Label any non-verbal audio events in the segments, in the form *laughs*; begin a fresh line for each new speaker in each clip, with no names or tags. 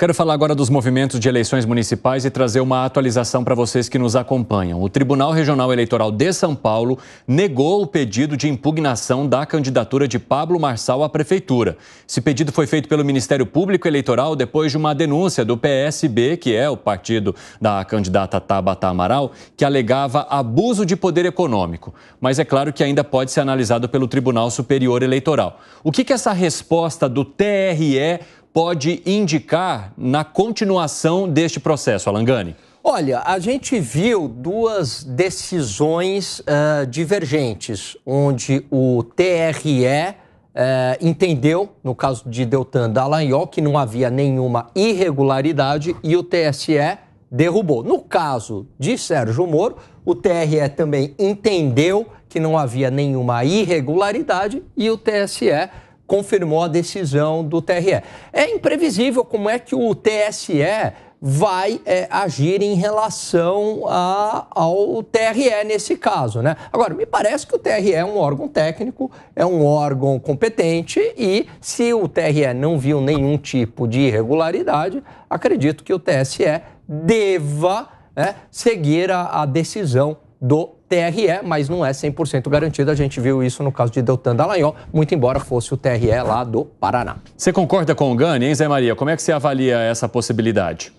quero falar agora dos movimentos de eleições municipais e trazer uma atualização para vocês que nos acompanham. O Tribunal Regional Eleitoral de São Paulo negou o pedido de impugnação da candidatura de Pablo Marçal à prefeitura. Esse pedido foi feito pelo Ministério Público Eleitoral depois de uma denúncia do PSB, que é o partido da candidata Tabata Amaral, que alegava abuso de poder econômico. Mas é claro que ainda pode ser analisado pelo Tribunal Superior Eleitoral. O que, que essa resposta do TRE pode indicar na continuação deste processo, Alangani?
Olha, a gente viu duas decisões uh, divergentes, onde o TRE eh, entendeu, no caso de Deltan Dallagnol, que não havia nenhuma irregularidade e o TSE derrubou. No caso de Sérgio Moro, o TRE também entendeu que não havia nenhuma irregularidade e o TSE confirmou a decisão do TRE. É imprevisível como é que o TSE vai é, agir em relação a, ao TRE nesse caso, né? Agora, me parece que o TRE é um órgão técnico, é um órgão competente e se o TRE não viu nenhum tipo de irregularidade, acredito que o TSE deva né, seguir a, a decisão do TRE, mas não é 100% garantido. A gente viu isso no caso de Deltan Dallagnol,
muito embora fosse o TRE lá
do Paraná. Você concorda com o Gani, hein, Zé Maria? Como é que você avalia essa possibilidade?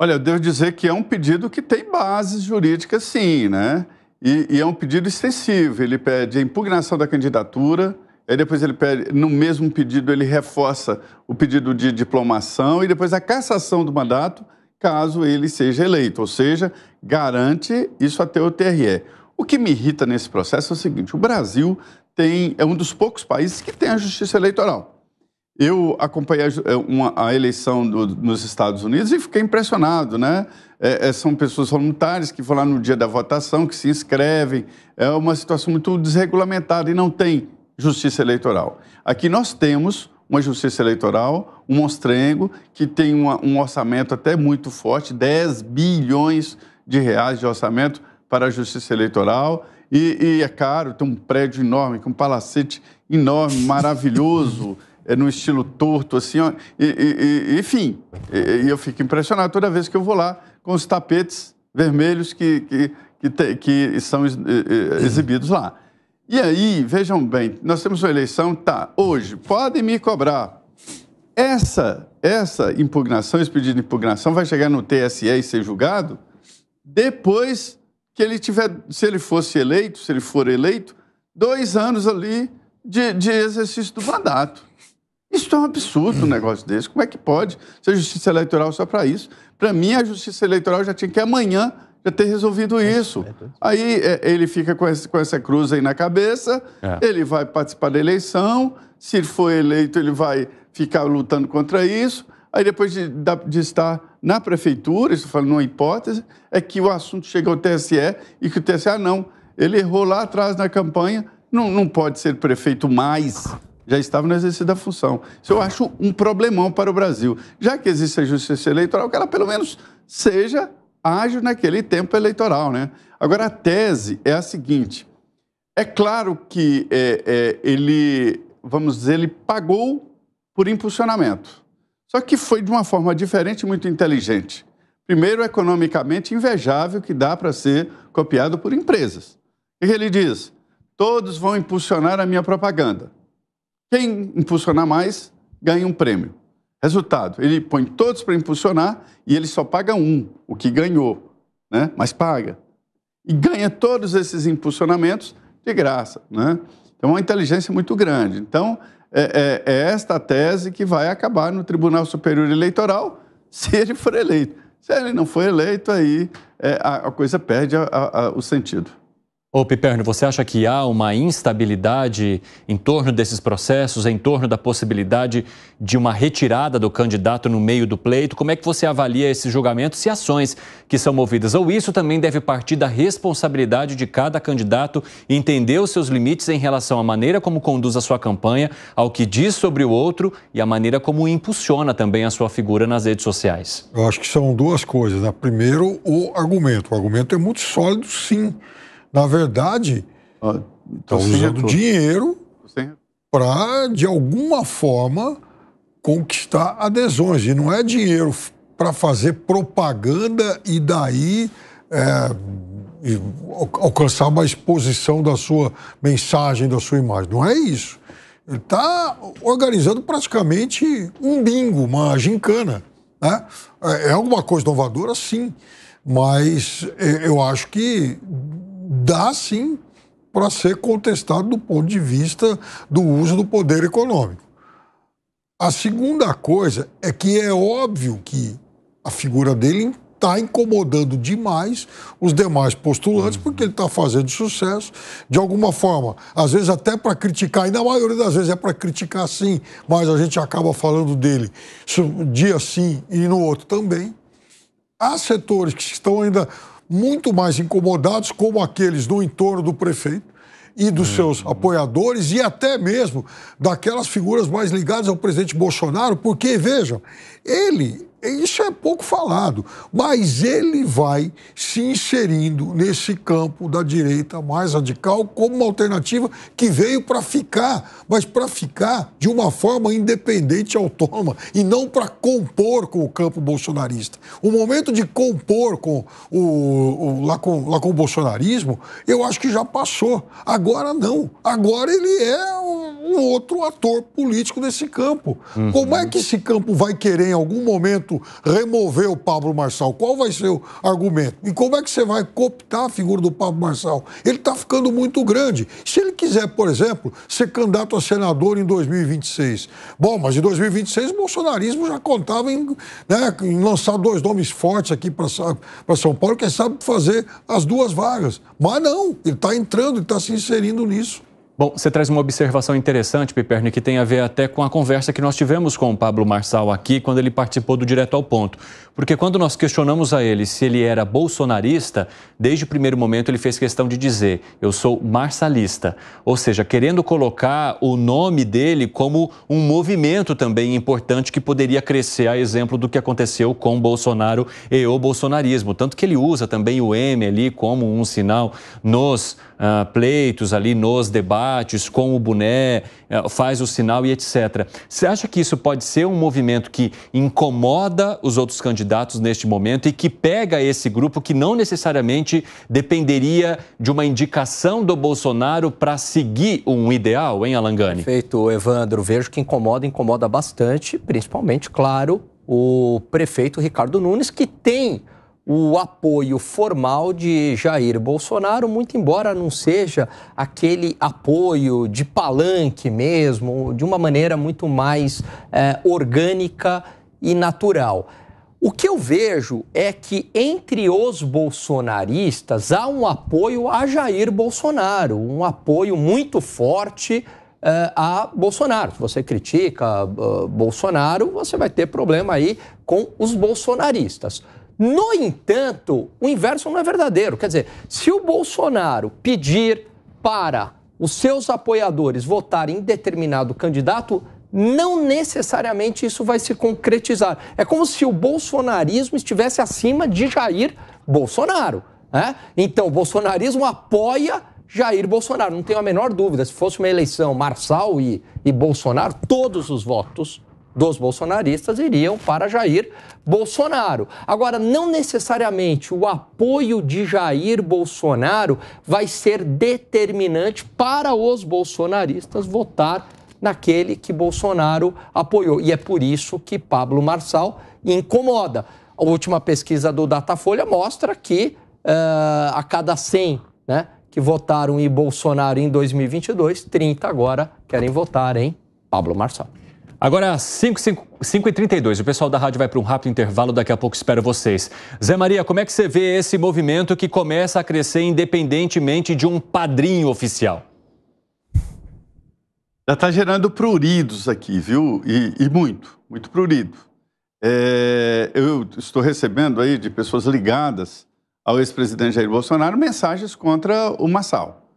Olha, eu devo dizer que é um pedido que tem bases jurídicas, sim, né? E, e, é um pedido extensivo. Ele pede a impugnação da candidatura, aí depois ele pede, no mesmo pedido, ele reforça o pedido de diplomação e depois a cassação do mandato caso ele seja eleito, ou seja, garante isso até o TRE. O que me irrita nesse processo é o seguinte: o Brasil tem, é um dos poucos países que tem a justiça eleitoral. Eu acompanhei a, é, uma, a eleição do, nos Estados Unidos e fiquei impressionado, né? É, é, são pessoas voluntárias que vão lá no dia da votação, que se inscrevem. É uma situação muito desregulamentada e não tem justiça eleitoral. Aqui nós temos uma justiça eleitoral, um monstrengo, que tem uma, um orçamento até muito forte 10 bilhões de reais de orçamento para a justiça eleitoral. E, e é caro, tem um prédio enorme, com um palacete enorme, maravilhoso. *laughs* é, no estilo torto, assim, ó, e, e, enfim. E, eu fico impressionado toda vez que eu vou lá com os tapetes vermelhos que, que, que, te, que são exibidos lá. E aí, vejam bem, nós temos uma eleição, tá, hoje, podem me cobrar. Essa, essa impugnação, esse pedido de impugnação vai chegar no TSE e ser julgado depois que ele tiver, se ele fosse eleito, se ele for eleito, dois anos ali de, de exercício do mandato. Isso é um absurdo, um negócio desse. Como é que pode ser justiça eleitoral é só para isso? Para mim, a justiça eleitoral já tinha que amanhã já ter resolvido é, isso. É, é aí ele fica com, esse, com, essa cruz aí na cabeça, é. ele vai participar da eleição, se ele for eleito, ele vai ficar lutando contra isso. Aí depois de, de estar na prefeitura, isso falando numa hipótese, é que o assunto chega ao TSE e que o TSE, ah, não, ele errou lá atrás na campanha, não, não pode ser prefeito mais. Já estava no exercício da função. Isso eu acho um problemão para o Brasil. Já que existe a justiça eleitoral, que ela pelo menos seja ágil naquele tempo eleitoral. Né? Agora, a tese é a seguinte: é claro que é, é, ele, vamos dizer, ele pagou por impulsionamento. Só que foi de uma forma diferente e muito inteligente. Primeiro, economicamente invejável, que dá para ser copiado por empresas. O que ele diz? Todos vão impulsionar a minha propaganda. Quem impulsionar mais ganha um prêmio. Resultado, ele põe todos para impulsionar e ele só paga um, o que ganhou, né? mas paga. E ganha todos esses impulsionamentos de graça. Né? Então, é uma inteligência muito grande. Então, é, é, é esta tese que vai acabar no Tribunal Superior Eleitoral *laughs* se ele for eleito. Se ele não for eleito, aí é, a, a, coisa perde a, a, o sentido.
Ô Piperno, você acha que há uma instabilidade em torno desses processos, em torno da possibilidade de uma retirada do candidato no meio do pleito? Como é que você avalia esses julgamentos e ações que são movidas? Ou isso também deve partir da responsabilidade de cada candidato entender os seus limites em relação à maneira como conduz a sua campanha, ao que diz sobre o outro e à maneira como impulsiona também a sua figura nas redes sociais?
Eu acho que são duas coisas. Né? Primeiro, o argumento. O argumento é muito sólido, sim. Na verdade, ah, estão tá usando dinheiro para, de alguma forma, conquistar adesões. E não é dinheiro para fazer propaganda e daí é, e alcançar uma exposição da sua mensagem, da sua imagem. Não é isso. Ele está organizando praticamente um bingo, uma gincana. Né? É, é alguma coisa inovadora, sim, mas é, eu acho que dá sim para ser contestado do ponto de vista do uso do poder econômico. A segunda coisa é que é óbvio que a figura dele está incomodando demais os demais postulantes, uhum. porque ele está fazendo sucesso de alguma forma. Às vezes, até para criticar, e na maioria das vezes é para criticar sim, mas a gente acaba falando dele dia sim e no outro também. Há setores que estão ainda muito mais incomodados, como aqueles do entorno do prefeito e dos hum, seus hum. apoiadores e até mesmo daquelas figuras mais ligadas ao presidente Bolsonaro, porque, vejam, ele isso é pouco falado, mas ele vai se inserindo nesse campo da direita mais radical como uma alternativa que veio para ficar, mas para ficar de uma forma independente e autônoma e não para compor com o campo bolsonarista. O momento de compor com o, o lá, com, lá com o bolsonarismo, eu acho que já passou. Agora não. Agora ele é um um outro ator político desse campo. Uhum. Como é que esse campo vai querer, em algum momento, remover o Pablo Marçal? Qual vai ser o argumento? E como é que você vai cooptar a figura do Pablo Marçal? Ele está ficando muito grande. Se ele quiser, por exemplo, ser candidato a senador em 2026. Bom, mas em 2026 o bolsonarismo já contava em, né, em lançar dois nomes fortes aqui para São Paulo, quem sabe fazer as duas vagas. Mas não, ele está entrando, ele está se inserindo nisso. Bom, você traz uma
observação interessante, Piperni, que tem a ver até com a conversa que nós tivemos com o Pablo Marçal aqui, quando ele participou do Direto ao Ponto. Porque quando nós questionamos a ele se ele era bolsonarista, desde o primeiro momento ele fez questão de dizer: eu sou marçalista. Ou seja, querendo colocar o nome dele como um movimento também importante que poderia crescer, a exemplo do que aconteceu com Bolsonaro e o bolsonarismo. Tanto que ele usa também o M ali como um sinal nos uh, pleitos, ali nos debates chocolates, com o boné, eh, faz o sinal e etc. Você acha que isso pode ser um movimento que incomoda os outros candidatos neste momento e que pega esse grupo que não necessariamente dependeria de uma indicação do Bolsonaro para seguir um ideal, hein, Alangani?
Perfeito, Evandro. Vejo que incomoda, incomoda bastante, principalmente, claro, o prefeito Ricardo Nunes, que tem o apoio formal de Jair Bolsonaro, muito embora não seja aquele apoio de palanque mesmo, de uma maneira muito mais é, orgânica e natural. O que eu vejo é que entre os bolsonaristas há um apoio a Jair Bolsonaro, um apoio muito forte uh, a Bolsonaro. Se você critica uh, Bolsonaro, você vai ter problema aí com os bolsonaristas. No entanto, o inverso não é verdadeiro. Quer dizer, se o Bolsonaro pedir para os seus apoiadores votarem em determinado candidato, não necessariamente isso vai se concretizar. É como se o bolsonarismo estivesse acima de Jair Bolsonaro. Né? Então, o bolsonarismo apoia Jair Bolsonaro, não tenho a menor dúvida. Se fosse uma eleição Marçal e, e Bolsonaro, todos os votos dos bolsonaristas iriam para Jair Bolsonaro. Agora, não necessariamente o apoio de Jair Bolsonaro vai ser determinante para os bolsonaristas votar naquele que Bolsonaro apoiou. E é por isso que Pablo Marçal incomoda. A última pesquisa do Datafolha mostra que uh, a cada 100 né, que votaram em Bolsonaro em 2022, 30
agora querem votar em Pablo Marçal. Agora, 5h32, o pessoal da rádio vai para um rápido intervalo, daqui a pouco espero vocês. Zé Maria, como é que você vê esse movimento que começa a crescer independentemente de um padrinho oficial?
Já está gerando pruridos aqui, viu? E, e muito, muito prurido. É, eu estou recebendo aí de pessoas ligadas ao ex-presidente Jair Bolsonaro mensagens contra o Massal.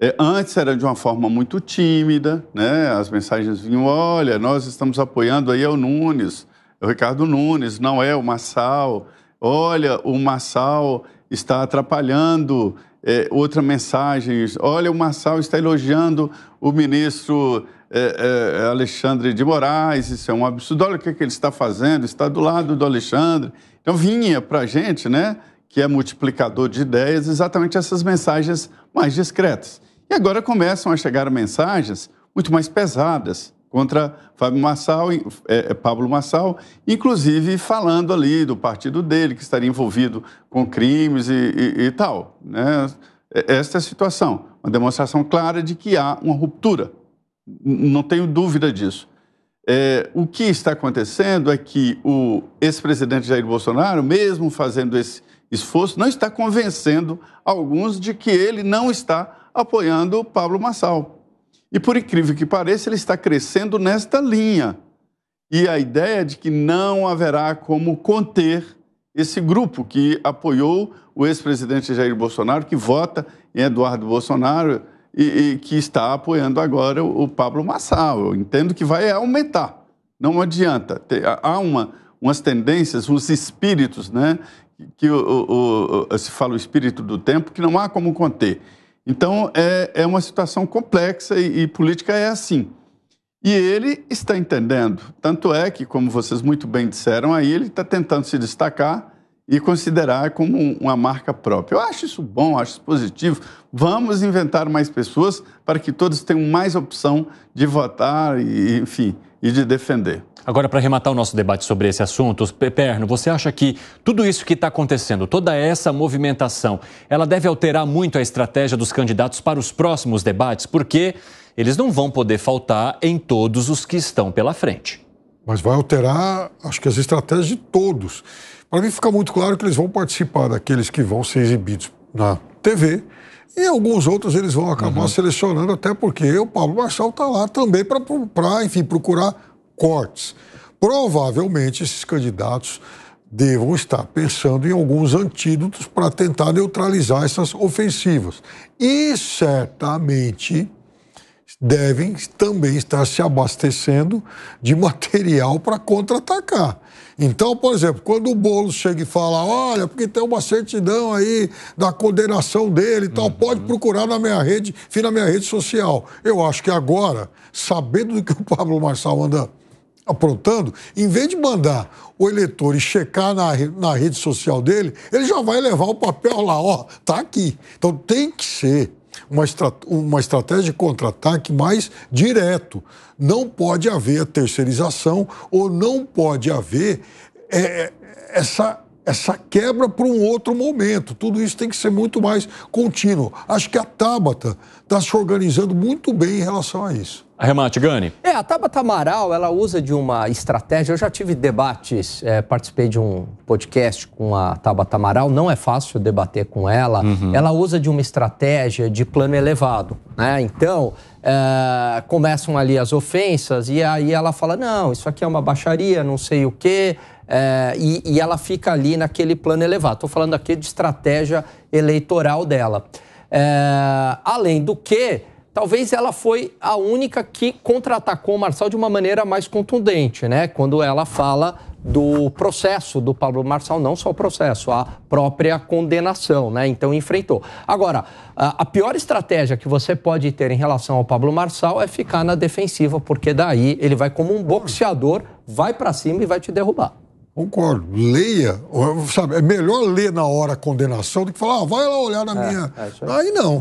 É, antes era de uma forma muito tímida, né? As mensagens vinham: olha, nós estamos apoiando aí o Nunes, o Ricardo Nunes, não é o Massal. Olha, o Massal está atrapalhando é, outra mensagem. Olha, o Massal está elogiando o ministro é, é, Alexandre de Moraes, isso é um absurdo. Olha o que, é que ele está fazendo, está do lado do Alexandre. Então vinha para a gente, né, que é multiplicador de ideias, exatamente essas mensagens mais discretas. E agora começam a chegar mensagens muito mais pesadas contra Fábio Massal, é, é, Pablo Massal, inclusive falando ali do partido dele, que estaria envolvido com crimes e, e, e tal. Né? É, esta é a situação, uma demonstração clara de que há uma ruptura. Não tenho dúvida disso. É, o que está acontecendo é que o ex-presidente Jair Bolsonaro, mesmo fazendo esse esforço, não está convencendo alguns de que ele não está apoiando Pablo Massal. E por incrível que pareça, ele está crescendo nesta linha. E a ideia é de que não haverá como conter esse grupo que apoiou o ex-presidente Jair Bolsonaro, que vota em Eduardo Bolsonaro e, e que está apoiando agora o, o Pablo Massal. Eu entendo que vai aumentar, não adianta. Tem, há uma, umas tendências, uns espíritos, né? que o, o, o, se fala o espírito do tempo, que não há como conter. Então, é, é uma situação complexa e, e política é assim. E ele está entendendo. Tanto é que, como vocês muito bem disseram aí, ele está tentando se destacar e considerar como uma marca própria. Eu acho isso bom, acho isso positivo. Vamos inventar mais pessoas para que todos tenham mais opção de votar, e, enfim, e de defender.
Agora, para arrematar o nosso debate sobre esse assunto, Peperno, você acha que tudo isso que está acontecendo, toda essa movimentação, ela deve alterar muito a estratégia dos candidatos para os próximos debates, porque eles não vão poder faltar em todos os que estão pela frente.
Mas vai alterar, acho que, as estratégias de todos. Para mim, fica muito claro que eles vão participar daqueles que vão ser exibidos na TV e alguns outros eles vão acabar uhum. selecionando, até porque o Pablo Marçal está lá também para, enfim, procurar cortes. Provavelmente esses candidatos devam estar pensando em alguns antídotos para tentar neutralizar essas ofensivas. E certamente devem também estar se abastecendo de material para contra-atacar. Então, por exemplo, quando o Boulos chega e fala, olha, porque tem uma certidão aí da condenação dele e tal, uhum. pode procurar na minha rede, vir na minha rede social. Eu acho que agora, sabendo do que o Pablo Marçal anda aprontando, em vez de mandar o eleitor e checar na, na rede social dele, ele já vai levar o papel lá, ó, tá aqui. Então tem que ser uma, estrat uma estratégia de contra-ataque mais direto. Não pode haver terceirização ou não pode haver é, é essa essa quebra para um outro momento. Tudo isso tem que ser muito mais contínuo. Acho que a Tabata está se organizando muito bem em relação a isso.
Arremate, Gani. É, a
Tabata Amaral, ela usa de uma estratégia. Eu já tive debates,
é, participei de um podcast com a Tabata Amaral. Não é fácil debater com ela. Uhum. Ela usa de uma estratégia de plano elevado, né? Então, é, começam ali as ofensas e aí ela fala, não, isso aqui é uma baixaria, não sei o quê é, e, e, ela fica ali naquele plano elevado. Estou falando aqui de estratégia eleitoral dela. É, além do que, talvez ela foi a única que contra-atacou o Marçal de uma maneira mais contundente, né? Quando ela fala do processo do Pablo Marçal, não só o processo, a própria condenação, né? Então enfrentou. Agora, a pior estratégia que você pode ter em relação ao Pablo Marçal é ficar na defensiva, porque daí ele vai como um boxeador, vai para cima e vai te derrubar.
Concordo. Leia. Sabe, é melhor ler na hora a condenação do que falar, ah, vai lá olhar na é, minha. É aí não.